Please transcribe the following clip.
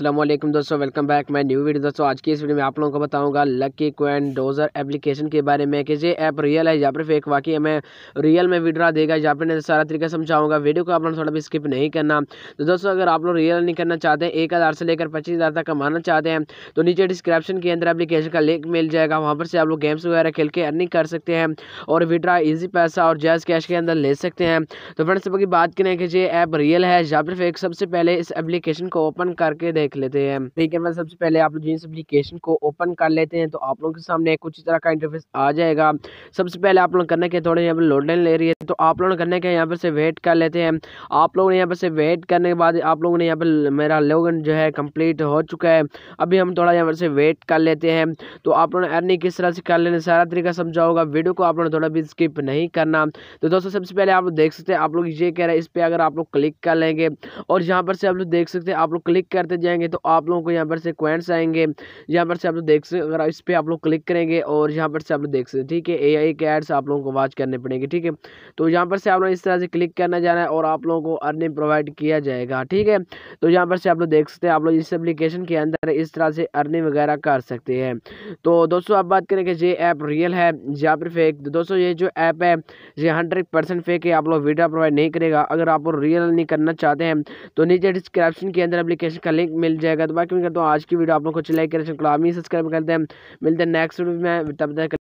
असलम दोस्तों welcome back मैं new video दोस्तों आज की इस वीडियो में आप लोगों को बताऊंगा लकी क्वेंट डोजर एप्लीकेशन के बारे में कि ये ऐप रियल है या फिर फेक वाकई हमें रियल में विड्रा देगा या फिर सारा तरीका समझाऊंगा वीडियो को आप लोग थोड़ा भी स्किप नहीं करना तो दोस्तों अगर आप लोग रियल नहीं करना चाहते हैं एक हज़ार से लेकर पच्चीस हज़ार तक कमाना चाहते हैं तो नीचे डिस्क्रिप्शन के अंदर एप्लीकेशन का लिंक मिल जाएगा वहाँ पर से आप लोग गेम्स वगैरह खेल के अर्निंग कर सकते हैं और विड्रा ईजी पैसा और जैज कैश के अंदर ले सकते हैं तो फ्रेंड्स की बात करें कि ये ऐप रियल है या फिर फेक सबसे पहले इस एप्लीकेशन को ओपन करके देख लेते हैं ठीक है मैं सबसे पहले आप लोग जिस एप्लीकेशन को ओपन कर लेते हैं तो आप लोगों के सामने कुछ तरह का इंटरफेस आ जाएगा सबसे पहले आप लोग करने के थोड़े यहाँ पर लोडन ले रही है तो आप लोग करने के यहाँ पर से वेट कर लेते हैं आप लोगों ने यहाँ पर से वेट करने के बाद आप लोगों ने यहाँ पर मेरा लोगन जो है कम्प्लीट हो चुका है अभी हम थोड़ा यहाँ पर से वेट कर लेते हैं तो आप लोगों ने अर्निंग किस तरह से कर लेना सारा तरीका समझा होगा वीडियो को आप लोगों ने थोड़ा भी स्किप नहीं करना तो दोस्तों सबसे पहले आप लोग देख सकते हैं आप लोग ये कह रहे हैं इस पर अगर आप लोग क्लिक कर लेंगे और यहाँ पर से आप लोग देख सकते हैं आप लोग क्लिक करते जाएँ जाएंगे तो आप लोगों को यहाँ पर से क्वेंट्स आएंगे यहाँ पर से आप लोग देख सकते अगर इस पर आप लोग क्लिक करेंगे और यहाँ पर से आप लोग देख सकते ठीक है ए आई के एड्स आप लोगों को वॉच करने पड़ेंगे ठीक है तो यहाँ पर से आप लोग इस तरह से क्लिक करना जाना है और आप लोगों को अर्निंग प्रोवाइड किया जाएगा ठीक है तो यहाँ पर से आप लोग देख सकते हैं आप लोग इस एप्लीकेशन के अंदर इस तरह से अर्निंग वगैरह कर सकते हैं तो दोस्तों आप बात करें कि ये ऐप रियल है या फिर फेक दोस्तों ये जो ऐप है ये हंड्रेड परसेंट फेक है आप लोग वीडियो प्रोवाइड नहीं करेगा अगर आप रियल नहीं करना चाहते हैं तो नीचे डिस्क्रिप्शन के अंदर एप्लीकेशन का लिंक मिल जाएगा तो बाकी मैं करता हूँ आज की वीडियो आप लोग को अच्छी लाइक करें सब्सक्राइब कर दें मिलते हैं नेक्स्ट वीडियो में तब तक